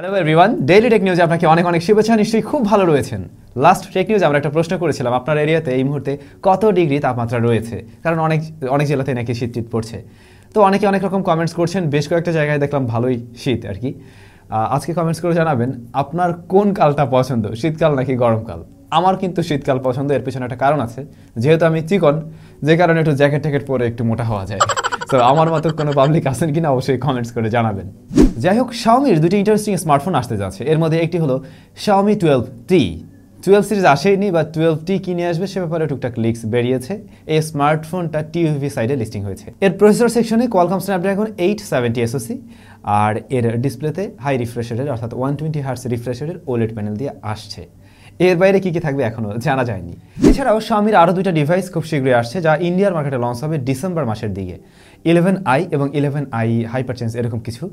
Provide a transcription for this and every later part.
hello everyone daily take নিউজে আপনাকে অনেক অনেক শুভেচ্ছা নিশ্চয়ই খুব ভালো রয়েছেন লাস্ট টেক নিউজে আমরা একটা প্রশ্ন করেছিলাম আপনার এরিয়াতে এই মুহূর্তে কত ডিগ্রি তাপমাত্রা রয়েছে কারণ অনেক অনেক জেলাতে নাকি শীত শীত পড়ছে তো অনেকে অনেক রকম কমেন্টস করছেন বেশ কয়েকটা জায়গায় দেখলাম ভালোই শীত আর কি আজকে কমেন্টস করে জানাবেন আপনার কোন কালটা পছন্দ শীতকাল নাকি গরমকাল আমার কিন্তু শীতকাল পছন্দ এর পেছনে একটা কারণ আছে যেহেতু আমি চিকন যে কারণে একটু জ্যাকেট ট্যাকেট পরে একটু মোটা হওয়া যায় সো আমার মতো কোনো পাবলিক আছেন কিনা অবশ্যই কমেন্টস করে জানাবেন যাই হোক শাওমির দুটি ইন্টারেস্টিং স্মার্টফোন আসতে যাচ্ছে এর মধ্যে একটি হলো Xiaomi twelve T twelve series আসেনি বা টুয়েলভ টি কিনে আসবে সে ব্যাপারে টুকটাক লিক্স বেরিয়েছে এই স্মার্টফোনটা টিউভি সাইডে লিস্টিং হয়েছে এর প্রসেসর সেকশনে Qualcomm Snapdragon eight seventy SoC আর এর ডিসপ্লেতে হাই রিফ্রেশারের অর্থাৎ ওয়ান টোয়েন্টি হার্স রিফ্রেশারের রেটের ওলেড প্যানেল দিয়ে আসছে এর বাইরে কি কি থাকবে এখনো জানা যায়নি এছাড়াও স্বামীর আরও দুইটা ডিভাইস খুব শীঘ্রই আসছে যা ইন্ডিয়ার মার্কেটে লঞ্চ হবে ডিসেম্বর মাসের দিকে ইলেভেন আই এবং ইলেভেন আই হাইপারচেন্স এরকম কিছু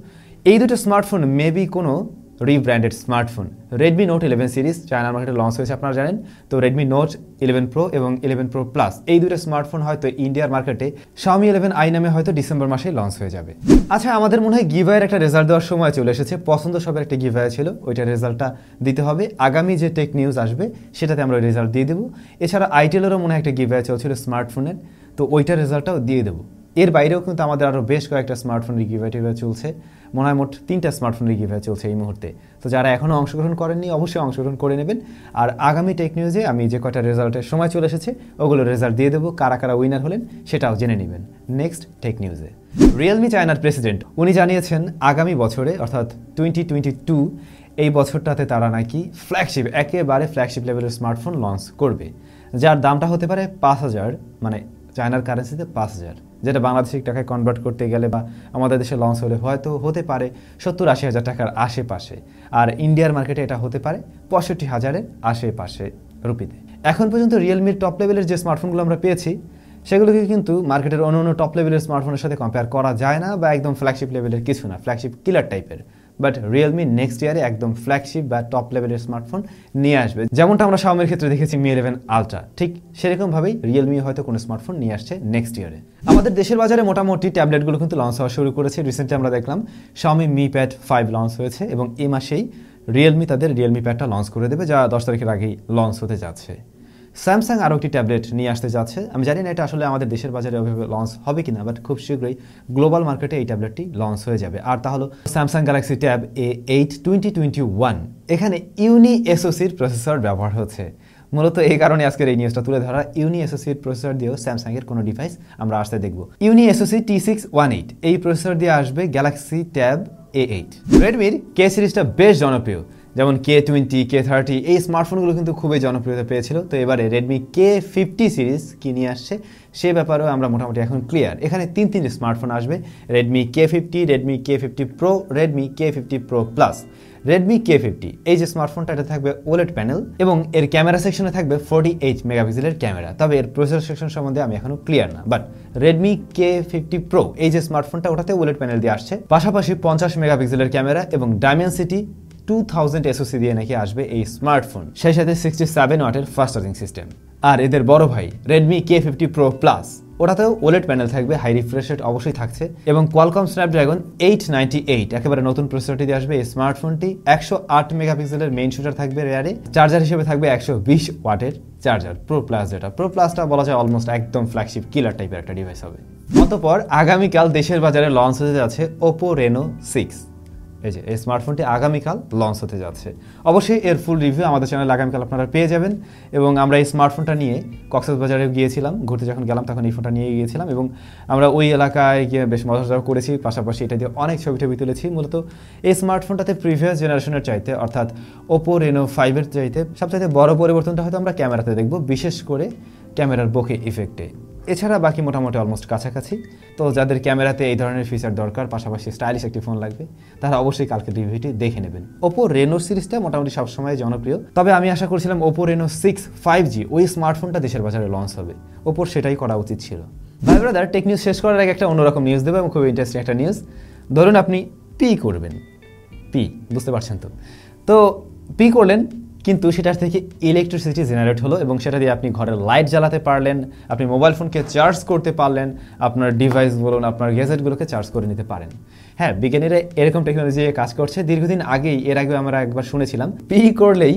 এই দুটো স্মার্টফোন মেবি কোনো rebranded smartphone Redmi Note eleven series চায়নার মার্কেটে লঞ্চ হয়েছে আপনারা জানেন তো রেডমি নোট ইলেভেন প্রো এবং ইলেভেন প্রো প্লাস এই দুটো স্মার্টফোন হয়তো ইন্ডিয়ার মার্কেটে শাওমি ইলেভেন আই নামে হয়তো ডিসেম্বর মাসে লঞ্চ হয়ে যাবে আচ্ছা আমাদের মনে হয় গিভায়ের একটা রেজাল্ট দেওয়ার সময় চলে এসেছে পছন্দ সবের একটা গিভায় ছিল ওইটার রেজাল্টটা দিতে হবে আগামী যে টেক নিউজ আসবে সেটাতে আমরা রেজাল্ট দিয়ে দেবো এছাড়া আইটেলেরও মনে হয় একটা গিভায় চলছিল স্মার্টফোনের তো ওইটার রেজাল্টটাও দিয়ে দেবো এর বাইরেও কিন্তু আমাদের আরও বেশ কয়েকটা স্মার্টফোন রিগিভ্যাটিভে চলছে মনে হয় মোট তিনটা স্মার্টফোন রিগিভ্যাট চলছে এই মুহূর্তে তো যারা এখনও অংশগ্রহণ করেননি অবশ্যই অংশগ্রহণ করে নেবেন আর আগামী টেক নিউজে আমি যে কয়টা রেজাল্টের সময় চলে এসেছে ওগুলো রেজাল্ট দিয়ে দেবো কারা কারা উইনার হলেন সেটাও জেনে নেবেন নেক্সট টেক নিউজে রিয়েলমি চায়নার প্রেসিডেন্ট উনি জানিয়েছেন আগামী বছরে অর্থাৎ টোয়েন্টি টোয়েন্টি টু এই বছরটাতে তারা নাকি ফ্ল্যাগশিপ একেবারে ফ্ল্যাগশিপ লেভেলের স্মার্টফোন লঞ্চ করবে যার দামটা হতে পারে পাঁচ হাজার মানে চায়নার কারেন্সিতে পাঁচ হাজার যেটা বাংলাদেশের টাকায় কনভার্ট করতে গেলে বা আমাদের দেশে লঞ্চ হলে হয়তো হতে পারে সত্তর আশি হাজার টাকার আশেপাশে আর ইন্ডিয়ার মার্কেটে এটা হতে পারে পঁয়ষট্টি হাজারের আশেপাশে রুপিতে এখন পর্যন্ত রিয়েলমির টপ লেভেলের যে স্মার্টফোনগুলো আমরা পেয়েছি সেগুলোকে কিন্তু মার্কেটের অন্য অন্য টপ লেভেলের স্মার্টফোনের সাথে কম্পেয়ার করা যায় না বা একদম ফ্ল্যাগশিপ লেভেলের কিছু না ফ্ল্যাগশিপ কিলার টাইপের বাট রিয়েলমি নেক্সট ইয়ারে একদম ফ্ল্যাগশিপ বা টপ লেভেলের স্মার্টফোন নিয়ে আসবে যেমনটা আমরা শাওমির ক্ষেত্রে দেখেছি মি ইলেভেন আলট্রা ঠিক সেরকমভাবেই রিয়েলমি হয়তো কোনো স্মার্টফোন নিয়ে আসছে নেক্সট ইয়ারে আমাদের দেশের বাজারে মোটামুটি ট্যাবলেটগুলো কিন্তু লঞ্চ হওয়া শুরু করেছে রিসেন্টলি আমরা দেখলাম Xiaomi Mi Pad five launch হয়েছে এবং এ মাসেই রিয়েলমি তাদের রিয়েলমি প্যাডটা লঞ্চ করে দেবে যা দশ তারিখের আগেই লঞ্চ হতে যাচ্ছে স্যামসাং আরও একটি ট্যাবলেট নিয়ে আসতে যাচ্ছে আমি জানি না এটা আসলে আমাদের দেশের বাজারে ওইভাবে লঞ্চ হবে কি না বাট খুব শীঘ্রই গ্লোবাল মার্কেটে এই ট্যাবলেটটি লঞ্চ হয়ে যাবে আর তা হলো Samsung Galaxy Tab A eight twenty twenty one এখানে ইউনি এসোসির প্রসেসর ব্যবহার হচ্ছে মূলত এই কারণে আজকের এই নিউজটা তুলে ধরা ইউনি এসোসির প্রসেসর দিয়েও স্যামসাংয়ের কোনো ডিভাইস আমরা আসতে দেখব Unisoc T six one eight এই প্রসেসর দিয়ে আসবে গ্যালাক্সি ট্যাব এ এইট রেডমির কে সিরিজটা বেশ জনপ্রিয় যেমন কে টোয়েন্টি কে থার্টি এই স্মার্টফোনগুলো কিন্তু খুবই জনপ্রিয়তা পেয়েছিল তো এবারে রেডমি কে ফিফটি সিরিজ কী নিয়ে আসছে সে ব্যাপারেও আমরা মোটামুটি এখন ক্লিয়ার এখানে তিন তিন স্মার্টফোন আসবে Redmi K fifty Redmi K fifty pro Redmi K fifty pro plus Redmi K fifty এই যে স্মার্টফোনটা এটা থাকবে ওলেট প্যানেল এবং এর ক্যামেরা সেকশনে থাকবে ফোরটি এইট মেগাপিক্সেলের ক্যামেরা তবে এর প্রসেসর সেকশন সম্বন্ধে আমি এখনও ক্লিয়ার না but Redmi K fifty pro এই যে স্মার্টফোনটা ওটাতে ওলেট প্যানেল দিয়ে আসছে পাশাপাশি পঞ্চাশ মেগাপিক্সেলের ক্যামেরা এবং সিটি টু থাউজেন্ড এসওসি দিয়ে নাকি আসবে এই স্মার্টফোন সেই সাথে সিক্সটি সেভেন ওয়াটের ফাস্ট চার্জিং সিস্টেম আর এদের বড় ভাই Redmi K fifty pro plus ওটাতেও ওলেট প্যানেল থাকবে হাই রিফ্রেশ রেট অবশ্যই থাকছে এবং Qualcomm Snapdragon eight ninety eight একেবারে নতুন প্রসেসরটি দিয়ে আসবে এই স্মার্টফোনটি একশো আট মেগাপিক্সেলের মেইন শুটার থাকবে রেয়ারে চার্জার হিসেবে থাকবে একশো বিশ ওয়াটের চার্জার প্রো প্লাস যেটা প্রো প্লাসটা বলা যায় অলমোস্ট একদম ফ্ল্যাগশিপ কিলার টাইপের একটা ডিভাইস হবে অতপর আগামীকাল দেশের বাজারে লঞ্চ হতে যাচ্ছে ওপো রেনো সিক্স এই যে এই স্মার্টফোনটি আগামীকাল লঞ্চ হতে যাচ্ছে অবশ্যই এর ফুল রিভিউ আমাদের চ্যানেলে আগামীকাল আপনারা পেয়ে যাবেন এবং আমরা এই স্মার্টফোনটা নিয়ে কক্সবাজারে গিয়েছিলাম ঘুরতে যখন গেলাম তখন এই ফোনটা নিয়ে গিয়েছিলাম এবং আমরা ওই এলাকায় গিয়ে বেশ মজা করেছি পাশাপাশি এটা দিয়ে অনেক ছবি টবি তুলেছি মূলত এই স্মার্টফোনটাতে প্রিভিয়াস জেনারেশনের চাইতে অর্থাৎ ওপো রেনো ফাইভের চাইতে সবচাইতে বড় পরিবর্তনটা হয়তো আমরা ক্যামেরাতে দেখব বিশেষ করে ক্যামেরার বকে ইফেক্টে এছাড়া বাকি মোটামুটি অলমোস্ট কাছাকাছি তো যাদের ক্যামেরাতে এই ধরনের ফিচার দরকার পাশাপাশি স্টাইলিশ একটি ফোন লাগবে তারা অবশ্যই কালকে রিভিউটি দেখে নেবেন ওপো রেনো সিরিজটা মোটামুটি সবসময় জনপ্রিয় তবে আমি আশা করছিলাম Oppo Reno six five G ওই স্মার্টফোনটা দেশের বাজারে লঞ্চ হবে ওপোর সেটাই করা উচিত ছিল ভাই ব্রাদার টেক নিউজ শেষ করার আগে একটা অন্যরকম নিউজ দেবো এবং খুব ইন্টারেস্টিং একটা নিউজ ধরুন আপনি পি করবেন পি বুঝতে পারছেন তো তো পি করলেন কিন্তু সেটার থেকে ইলেকট্রিসিটি জেনারেট হলো এবং সেটা দিয়ে আপনি ঘরের লাইট জ্বালাতে পারলেন আপনি মোবাইল ফোনকে চার্জ করতে পারলেন আপনার ডিভাইস বলুন আপনার গ্যাজেটগুলোকে চার্জ করে নিতে পারেন হ্যাঁ বিজ্ঞানীরা এরকম টেকনোলজি কাজ করছে দীর্ঘদিন আগেই এর আগে আমরা একবার শুনেছিলাম পি করলেই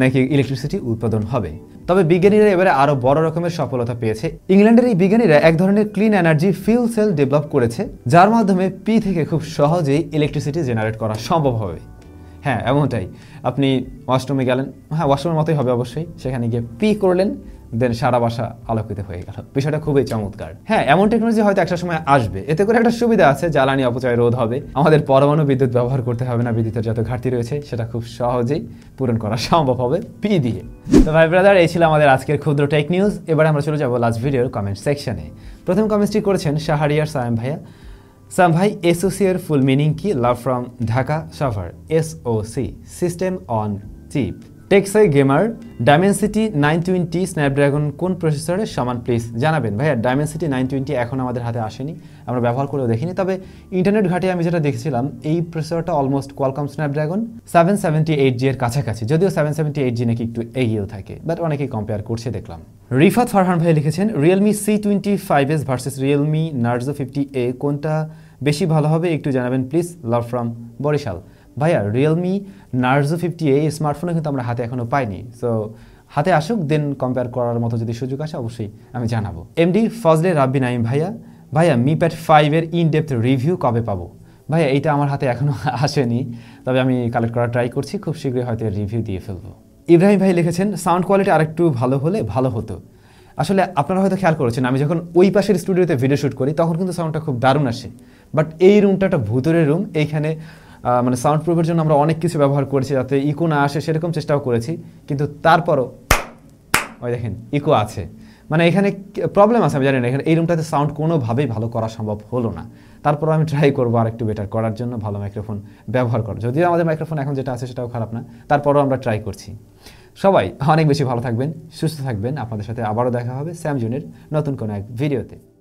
নাকি ইলেকট্রিসিটি উৎপাদন হবে তবে বিজ্ঞানীরা এবারে আরও বড় রকমের সফলতা পেয়েছে ইংল্যান্ডের এই বিজ্ঞানীরা এক ধরনের clean energy fuel cell develop করেছে যার মাধ্যমে পি থেকে খুব সহজেই ইলেকট্রিসিটি জেনারেট করা সম্ভব হবে হ্যাঁ এমনটাই আপনি ওয়াশরুমে গেলেন হ্যাঁ ওয়াশরুমের মতোই হবে অবশ্যই সেখানে গিয়ে পি করলেন দেন সারা বাসা আলোকিত হয়ে গেল বিষয়টা খুবই চমৎকার হ্যাঁ এমন টেকনোলজি হয়তো একটা সময় আসবে এতে করে একটা সুবিধা আছে জ্বালানি অপচয় রোধ হবে আমাদের পরমাণু বিদ্যুৎ ব্যবহার করতে হবে না বিদ্যুতের যত ঘাটতি রয়েছে সেটা খুব সহজেই পূরণ করা সম্ভব হবে পি দিয়ে তো ভাই ব্রাদার এই ছিল আমাদের আজকের ক্ষুদ্র টেক নিউজ এবার আমরা চলে যাবো লাস্ট ভিডিওর কমেন্ট সেকশনে প্রথম কমেন্টটি করেছেন শাহারিয়ার সায়েম ভাইয়া সাংহাই এসওসিয়ের ফুল মিনিং কি love from Dhaka Savar SoC system on chip টেক্সাই gamer Dimensity nine twenty Snapdragon কোন প্রসেসরের সমান প্লিজ জানাবেন ভাইয়া ডায়মেন্সিটি নাইন টোয়েন্টি এখন আমাদের হাতে আসেনি আমরা ব্যবহার করেও দেখিনি তবে ইন্টারনেট ঘাটে আমি যেটা দেখেছিলাম এই প্রসেসরটা almost Qualcomm Snapdragon seven seventy eight G এর কাছাকাছি যদিও সেভেন সেভেন্টি এইট জি নাকি একটু এগিয়েও থাকে বাট অনেকেই কম্পেয়ার করছে দেখলাম রিফাত ফারহান ভাই লিখেছেন Realme C twenty five S versus Realme Narzo fifty A কোনটা বেশি ভালো হবে একটু জানাবেন প্লিজ লাভ ফ্রম বরিশাল ভাইয়া রিয়েলমি নার্জো ফিফটি এই স্মার্টফোনে কিন্তু আমরা হাতে এখনও পাইনি সো হাতে আসুক দেন কম্পেয়ার করার মতো যদি সুযোগ আসে অবশ্যই আমি জানাবো এমডি ফজলে রাব্বি নাইম ভাইয়া ভাইয়া মি প্যাড ফাইভের ইন ডেপথ রিভিউ কবে পাবো ভাইয়া এইটা আমার হাতে এখনও আসেনি তবে আমি কালেক্ট করার ট্রাই করছি খুব শীঘ্রই হয়তো রিভিউ দিয়ে ফেলবো ইব্রাহিম ভাই লিখেছেন সাউন্ড কোয়ালিটি আরেকটু ভালো হলে ভালো হতো আসলে আপনারা হয়তো খেয়াল করেছেন আমি যখন ওই পাশের স্টুডিওতে ভিডিও শ্যুট করি তখন কিন্তু সাউন্ডটা খুব দারুণ আসে বাট এই রুমটা একটা ভূতরের রুম এইখানে মানে সাউন্ড প্রুফের জন্য আমরা অনেক কিছু ব্যবহার করেছি যাতে ইকো না আসে সেরকম চেষ্টাও করেছি কিন্তু তারপরও ওই দেখেন ইকো আছে মানে এখানে প্রবলেম আছে আমি জানি না এখানে এই রুমটাতে সাউন্ড কোনোভাবেই ভালো করা সম্ভব হলো না তারপর আমি ট্রাই করবো আর একটু বেটার করার জন্য ভালো মাইক্রোফোন ব্যবহার করো যদিও আমাদের মাইক্রোফোন এখন যেটা আছে সেটাও খারাপ না তারপরও আমরা ট্রাই করছি সবাই অনেক বেশি ভালো থাকবেন সুস্থ থাকবেন আপনাদের সাথে আবারও দেখা হবে স্যামজুনের নতুন কোনো এক ভিডিওতে